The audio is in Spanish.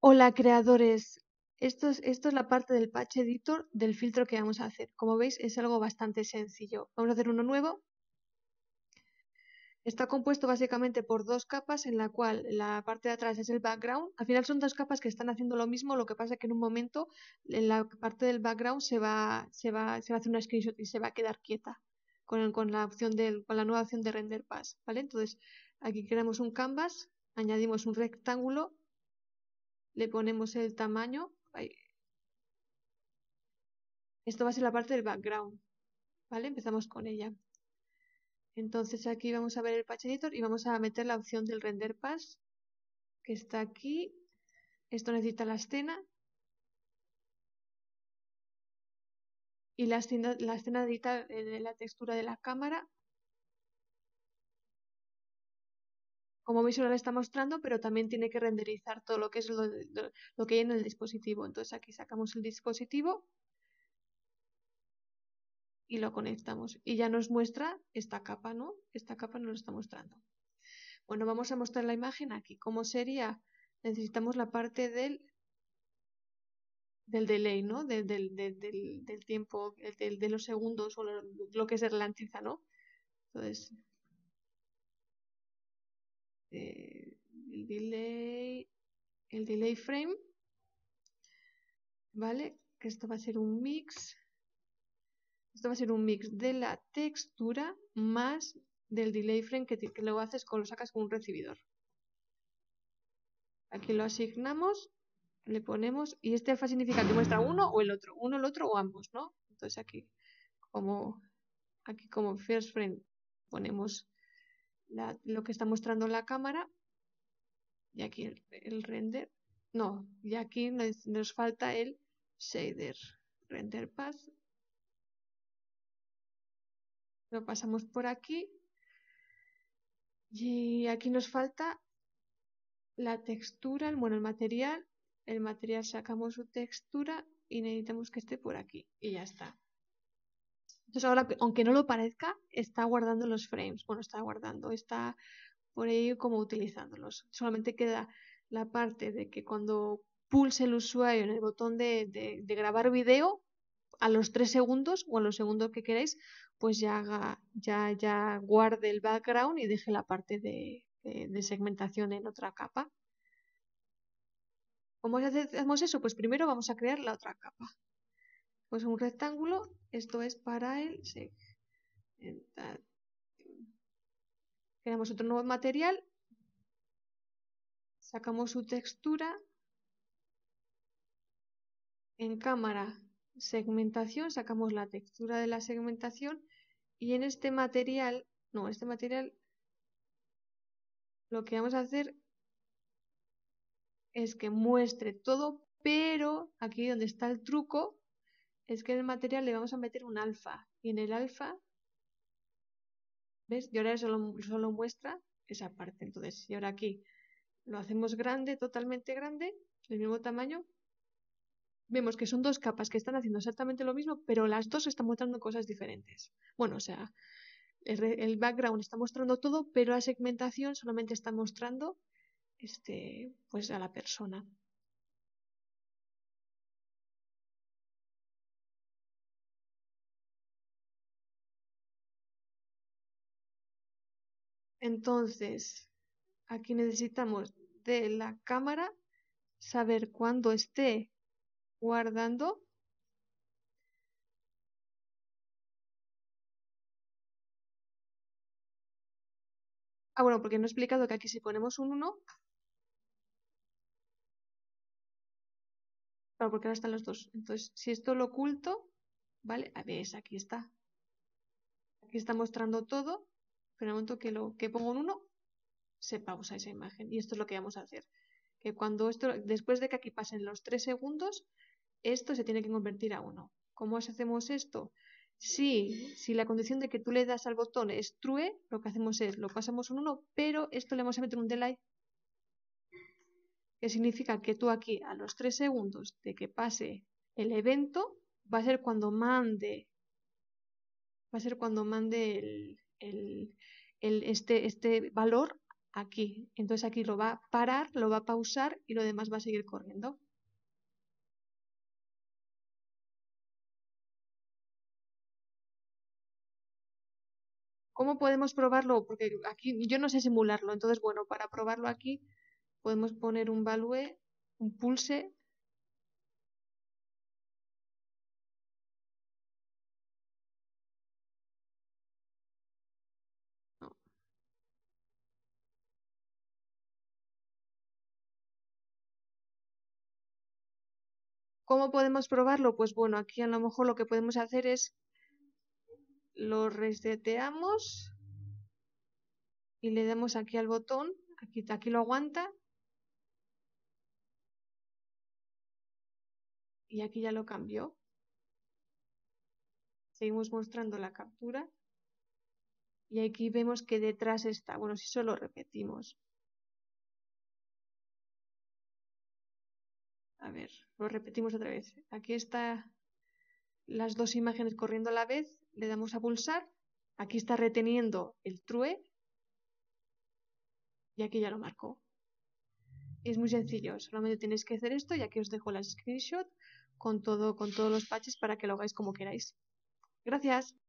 Hola creadores, esto es, esto es la parte del patch editor del filtro que vamos a hacer. Como veis es algo bastante sencillo. Vamos a hacer uno nuevo. Está compuesto básicamente por dos capas en la cual la parte de atrás es el background. Al final son dos capas que están haciendo lo mismo, lo que pasa es que en un momento en la parte del background se va, se va, a hacer una screenshot y se va a quedar quieta con, la, opción la nueva opción de render pass. ¿vale? Entonces aquí creamos un canvas, añadimos un rectángulo le ponemos el tamaño. Esto va a ser la parte del background. ¿Vale? Empezamos con ella. Entonces aquí vamos a ver el Patch Editor y vamos a meter la opción del Render Pass, que está aquí. Esto necesita la escena. Y la escena, la escena necesita eh, la textura de la cámara como visual está mostrando, pero también tiene que renderizar todo lo que es lo, que hay en el dispositivo. Entonces aquí sacamos el dispositivo y lo conectamos y ya nos muestra esta capa, ¿no? Esta capa nos lo está mostrando. Bueno, vamos a mostrar la imagen aquí. ¿Cómo sería? Necesitamos la parte del del delay, ¿no? Del, del, del, del tiempo, de los segundos o lo, que se ralentiza, ¿no? Entonces, este, el delay, el delay frame, ¿vale? Que esto va a ser un mix, esto va a ser un mix de la textura más del delay frame que, lo haces con lo sacas con un recibidor. Aquí lo asignamos, le ponemos, y este alfa significa que muestra uno o el otro, uno, el otro o ambos, ¿no? Entonces aquí, como, aquí como first frame ponemos lo que está mostrando la cámara. Y aquí el, render. No, y aquí nos, nos falta el shader. Render path. Lo pasamos por aquí. Y aquí nos falta la textura, bueno, el material. El material sacamos su textura y necesitamos que esté por aquí. Y ya está. Entonces ahora, aunque no lo parezca, está guardando los frames. Bueno, está guardando, está por ahí como utilizándolos. Solamente queda la parte de que cuando pulse el usuario en el botón de, grabar video, a los tres segundos o a los segundos que queráis, pues ya, ya, ya guarde el background y deje la parte de, de segmentación en otra capa. ¿Cómo hacemos eso? Pues primero vamos a crear la otra capa pues un rectángulo, esto es para el Tenemos Creamos otro nuevo material, sacamos su textura, en cámara segmentación, sacamos la textura de la segmentación y en este material, no, este material lo que vamos a hacer es que muestre todo, pero aquí donde está el truco, es que en el material le vamos a meter un alfa y en el alfa, ¿ves? Y ahora solo, solo muestra esa parte. Entonces, si ahora aquí lo hacemos grande, totalmente grande, del mismo tamaño. Vemos que son dos capas que están haciendo exactamente lo mismo, pero las dos están mostrando cosas diferentes. Bueno, o sea, el, el background está mostrando todo, pero la segmentación solamente está mostrando este, pues a la persona. Entonces, aquí necesitamos de la cámara saber cuándo esté guardando Ah, bueno, porque no he explicado que aquí si ponemos un 1... Claro, porque ahora están los dos. Entonces, si esto lo oculto, ¿vale? A ver, aquí está. Aquí está mostrando todo. Pero en el momento que, lo, que pongo un 1, se pausa esa imagen. Y esto es lo que vamos a hacer. Que cuando esto, después de que aquí pasen los 3 segundos, esto se tiene que convertir a 1. ¿Cómo hacemos esto? Si, si la condición de que tú le das al botón es true, lo que hacemos es lo pasamos un 1, pero esto le vamos a meter un delay. Que significa que tú aquí, a los 3 segundos de que pase el evento, va a ser cuando mande. Va a ser cuando mande el, este, este valor aquí. Entonces aquí lo va a parar, lo va a pausar y lo demás va a seguir corriendo. ¿Cómo podemos probarlo? Porque aquí yo no sé simularlo. Entonces, bueno, para probarlo aquí podemos poner un value, un pulse ¿Cómo podemos probarlo? Pues bueno, aquí a lo mejor lo que podemos hacer es lo reseteamos y le damos aquí al botón, aquí, aquí lo aguanta y aquí ya lo cambió. Seguimos mostrando la captura y aquí vemos que detrás está, bueno, si solo repetimos, A ver, lo repetimos otra vez. Aquí están las dos imágenes corriendo a la vez. Le damos a pulsar. Aquí está reteniendo el true. Y aquí ya lo marco. Es muy sencillo. Solamente tenéis que hacer esto. Y aquí os dejo la screenshot con, todo, con todos los patches para que lo hagáis como queráis. Gracias.